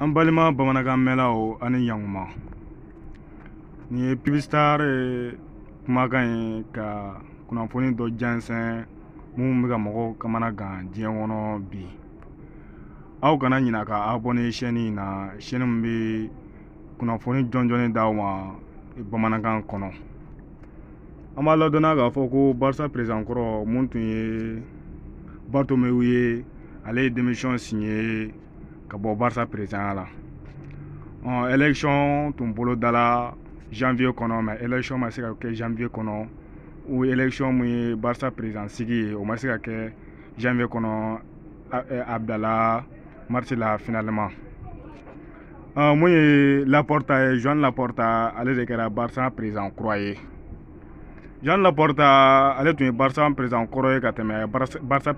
an balima bamanankan mɛnlaw ani yankuma nin ye pibistar kumakan ye ka kunnafoni dɔ jɛnsɛn minnu bɛ ka mɔgɔw kamana gan diɲɛ kɔnɔ bi aw kana ɲina ka aw bɔ ni sɛni na sɛni min bɛ kunnafoni jɔnjɔn d'aw ma e bamanankan kɔnɔ an b'a ladɔnna k'a fɔ ko barisa perezan kɔrɔ mun tun ye bartomeu ye ale ye denmisɛn signé ka Barça président peresɛnya la ɔ election dala janvier qu'on election ma mais c'est janvier qu'on Ou élection mun Barça président sigi ou ma janvier qu'on Abdallah finalement Uh, laporta jean laporta aller de barça président laporta aller barça président barça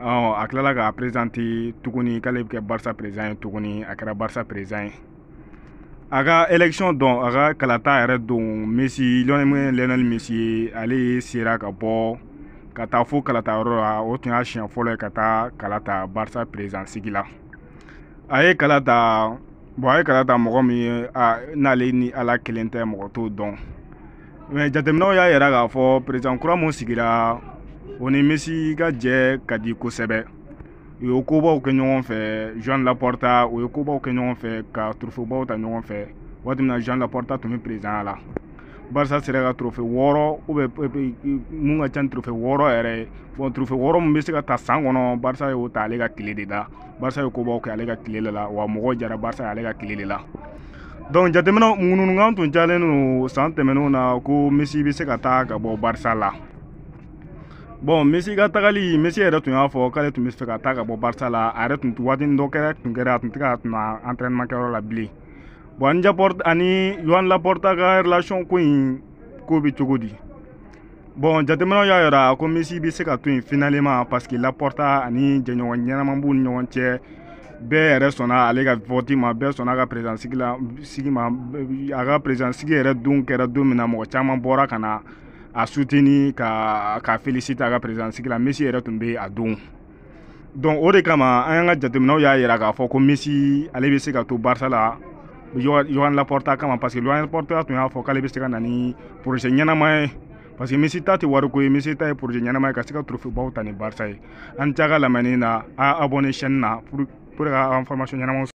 a tilala k'a perezante tuguni k'ale bɛ kɛ barisa perezan ye tuguni a kɛra barisa perezan ye a ka election dɔn a ka kalata yɛrɛ don messi lionel messi ale sera ka bɔ ka taa fo kalata yɔrɔ la o tun y'a siɲɛ fɔlɔ ye ka taa kalata barisa perezan sigi la a ye kalata bon a ye kalata mɔgɔ min ye n'ale ni ala kelen tɛ mɔgɔ t'o dɔn mɛ jateminɛw y'a yira k'a fɔ perezan kura min sigira o mesi ga je kadi ka di kosɛbɛ u ye kobaw kɛ ɲɔgɔn fɛ Jean Laporta o u ye kobaw kɛ ɲɔgɔn fɛ ka o ta nyon fe. waati na Jean Laporta to bɛ président la Barça sera ga trofe woro o be mu nga chan trofe woro ere. ye bon trophée wɔɔrɔ min bɛ se ta san kɔnɔ Barça y'o ta le ga kile de da. Barça ye kobaw kɛ ale ka tile de la wa mo go jara Barça ye ale ga kile la donc jateminɛ munumunu kan tun cayalen don san tɛmɛnenw na ko Messi bi se ka ta ka bo Barça la bon messi ka tagali messi yɛrɛ tun y'a fɔ k'ale tun bɛ fɛ ka taa ka bɔ barisa la a yɛrɛ tun waatinin dɔ kɛra tun kɛra a tun tɛ ka tuna entraînement kɛyɔrɔ la bilen bon ani laporte ani yohan laporta ka relation ko in ko bɛ cogo di bon jateminɛw y'a yira ko messi bɛ se ka to yen finalement parce que laporta ani jɛɲɔgɔn ɲɛnama b'u ni ɲɔgɔn cɛ bɛɛ yɛrɛ sɔnna ale ka vote ma bɛɛ sɔnna a ka président sigi la sigi ma a ka président sigi yɛrɛ don kɛra don min na mɔgɔ caman bɔra ka na a suteni ka ka felisite a ka peresidansi la messi yɛrɛ tun bɛ a don donc o de kama an y'an ka jateminɛw y'a yira k'a fɔ ko messi ale bɛ se ka to barisa la yohan laporta kama parce que yohan laporta tun y'a fɔ k'ale bɛ se ka na ni projet ɲɛnama ye parce que messi ta tɛ wariko ye messi ta ye projet ɲɛnama ye ka se ka trophée baw ta ni barisa ye an ka lamɛnni na a na pour pour ka information ɲɛnamaw